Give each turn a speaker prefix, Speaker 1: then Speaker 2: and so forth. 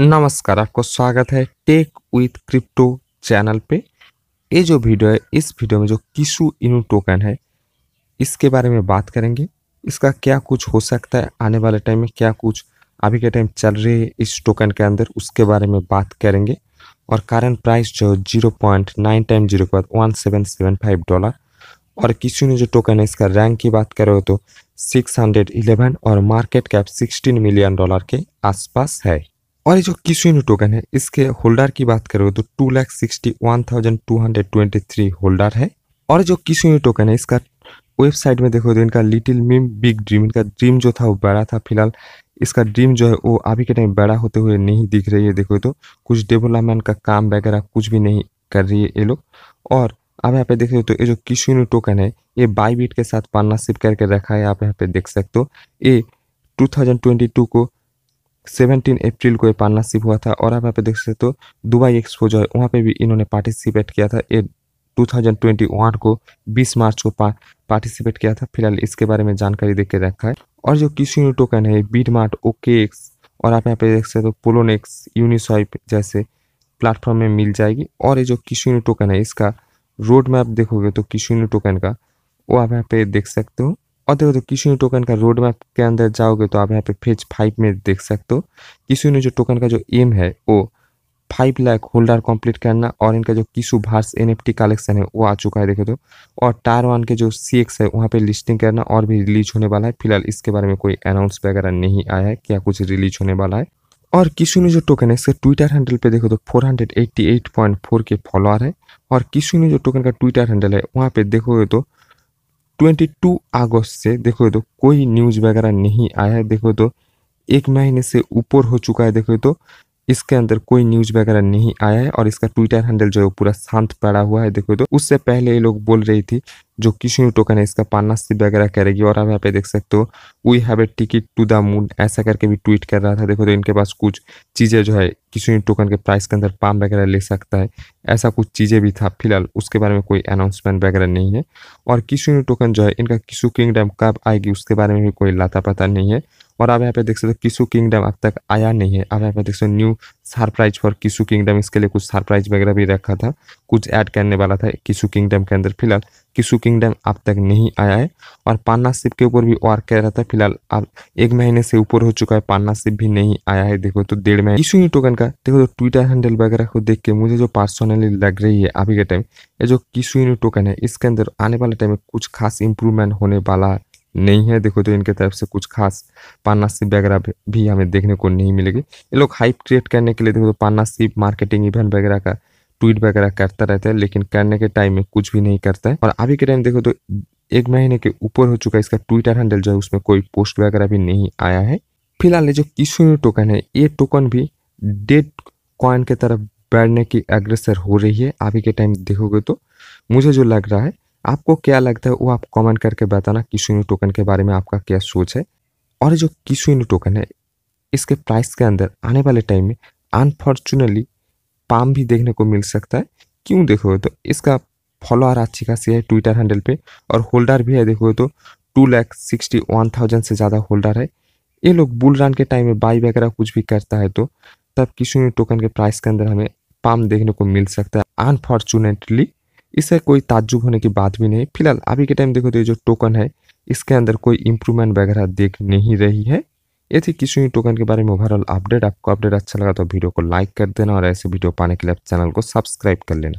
Speaker 1: नमस्कार आपको स्वागत है टेक विथ क्रिप्टो चैनल पे ये जो वीडियो है इस वीडियो में जो किशु इनू टोकन है इसके बारे में बात करेंगे इसका क्या कुछ हो सकता है आने वाले टाइम में क्या कुछ अभी के टाइम चल रहे है इस टोकन के अंदर उसके बारे में बात करेंगे और करंट प्राइस जो zero point nine time zero के बाद one seven seven five dollar और किशु ने जो टोकन है इसका रैंक की बात करें तो सिक्स हंड्रेड इलेवन और market cap sixteen million dollar के आसपास है और ये जो किसुइन टोकन है इसके होल्डर की बात करें तो two lakh sixty one thousand two hundred twenty three holder है और जो किसुइन टोकन है इसका वेबसाइट में देखो तो इनका लिटिल मीम बिग ड्रीम इनका ड्रीम जो था वो बड़ा था फिलहाल इसका ड्रीम जो है वो अभी के टाइम बड़ा होते हुए नहीं दिख रही है देखो तो कुछ डेवलपमेंट का काम वगैरह कुछ भी नहीं कर रही है ये लोग और आप यहाँ पे देख सकते हो तो ये जो किशुन टोकन है ये बाईबीट के साथ पार्टनरशिप करके रखा है आप यहाँ पे देख सकते हो ये 2022 को सेवेंटीन अप्रैल को ये पार्टनरशिप हुआ था और आप यहाँ पे देख सकते हो तो दुबई एक्सपो जो है वहाँ पे भी इन्होंने पार्टिसिपेट किया था ये 2021 को 20 मार्च को पा, पार्टिसिपेट किया था फिलहाल इसके बारे में जानकारी देके रखा है और जो किसी टोकन है बीट मार्ट ओके एक्स और आप यहाँ पे देख सकते हो पोलोनेक्स तो यूनिसॉइप जैसे प्लेटफॉर्म में मिल जाएगी और ये जो किशुनी टोकन है इसका रोड मैप देखोगे तो किशुनी टोकन का वो आप यहाँ पे देख सकते हो और देखो तो किसी टोकन का रोड मैप के अंदर जाओगे तो आप यहाँ पे फेज फाइव में देख सकते हो किसी ने जो टोकन का जो एम है वो फाइव लाख होल्डर कंप्लीट करना और इनका जो किशु भार्स एन कलेक्शन है वो आ चुका है देखे तो और टार वन के जो सी एक्स है वहाँ पे लिस्टिंग करना और भी रिलीज होने वाला है फिलहाल इसके बारे में कोई अनाउंस वगैरह नहीं आया है क्या कुछ रिलीज होने वाला है और ने जो टोकन है इसका ट्विटर हैंडल पे देखो तो फोर के फॉलोअर है और ने जो टोकन का ट्विटर हैंडल है वहाँ पे देखोगे तो 22 अगस्त से देखो तो कोई न्यूज़ वगैरह नहीं आया है देखो तो एक महीने से ऊपर हो चुका है देखो तो इसके अंदर कोई न्यूज वगैरह नहीं आया है और इसका ट्विटर हैंडल जो है पूरा शांत पड़ा हुआ है देखो तो उससे पहले ये लोग बोल रही थी जो किशोर टोकन है इसका पानासी वगैरह करेगी और आप यहाँ पे देख सकते हो we have a ticket to the moon ऐसा करके भी ट्वीट कर रहा था देखो तो इनके पास कुछ चीज़ें जो है किशोर टोकन के प्राइस के अंदर पाम वगैरह ले सकता है ऐसा कुछ चीज़ें भी था फिलहाल उसके बारे में कोई अनाउंसमेंट वगैरह नहीं है और किशोर टोकन जो है इनका किशु किंगडम कब आएगी उसके बारे में भी कोई लाता पता नहीं है और आप यहाँ पे देख सकते हो किसू किंगडम अब तक आया नहीं है अब यहाँ पे देख सकते हो new surprise for Kishu kingdom इसके लिए कुछ सरप्राइज वगैरह भी रखा था कुछ ऐड करने वाला था किसू किंगडम के अंदर फिलहाल किसू किंगडम अब तक नहीं आया है और पार्टनरशिप के ऊपर भी वार्क कर रहा था फिलहाल अब एक महीने से ऊपर हो चुका है पार्टनरशिप भी नहीं आया है देखो तो डेढ़ महीने इशू ही टोकन का देखो तो ट्विटर हैंडल वगैरह को देख के मुझे जो पर्सनली लग रही है अभी के टाइम ये जो किसू टोकन है इसके अंदर आने वाले टाइम में कुछ खास इंप्रूवमेंट होने वाला है नहीं है देखो तो इनके तरफ से कुछ खास पार्टनरशिप वगैरह भी हमें देखने को नहीं मिलेगी ये लोग हाइप क्रिएट करने के लिए देखो तो पार्टनरशिप मार्केटिंग इवेंट वगैरह का ट्वीट वगैरह करता रहता है लेकिन करने के टाइम में कुछ भी नहीं करता है और अभी के टाइम देखो तो एक महीने के ऊपर हो चुका है इसका ट्विटर हैंडल जो है उसमें कोई पोस्ट वगैरह भी नहीं आया है फिलहाल ये जो किशोर टोकन है ये टोकन भी डेट कॉइन के तरफ बैठने की अग्रसर हो रही है अभी के टाइम देखोगे तो मुझे जो लग रहा है आपको क्या लगता है वो आप कमेंट करके बताना किशुनी टोकन के बारे में आपका क्या सोच है और जो किशुनी टोकन है इसके प्राइस के अंदर आने वाले टाइम में अनफॉर्चुनेटली पाम भी देखने को मिल सकता है क्यों देखो तो इसका फॉलोअर अच्छी खासी है ट्विटर हैंडल पे और होल्डर भी है देखो तो two lakh sixty one thousand से ज़्यादा होल्डर है ये लोग बुल रन के टाइम में बाई वगैरह कुछ भी करता है तो तब किशुनी टोकन के प्राइस के अंदर हमें पाम देखने को मिल सकता है अनफॉर्चुनेटली इससे कोई ताज्जुब होने की बात भी नहीं फिलहाल अभी के टाइम देखो तो ये जो टोकन है इसके अंदर कोई इम्प्रूवमेंट वगैरह देख नहीं रही है ये थी किसी भी टोकन के बारे में ओवरऑल अपडेट आपको अपडेट अच्छा लगा तो वीडियो को लाइक कर देना और ऐसे वीडियो पाने के लिए आप चैनल को सब्सक्राइब कर लेना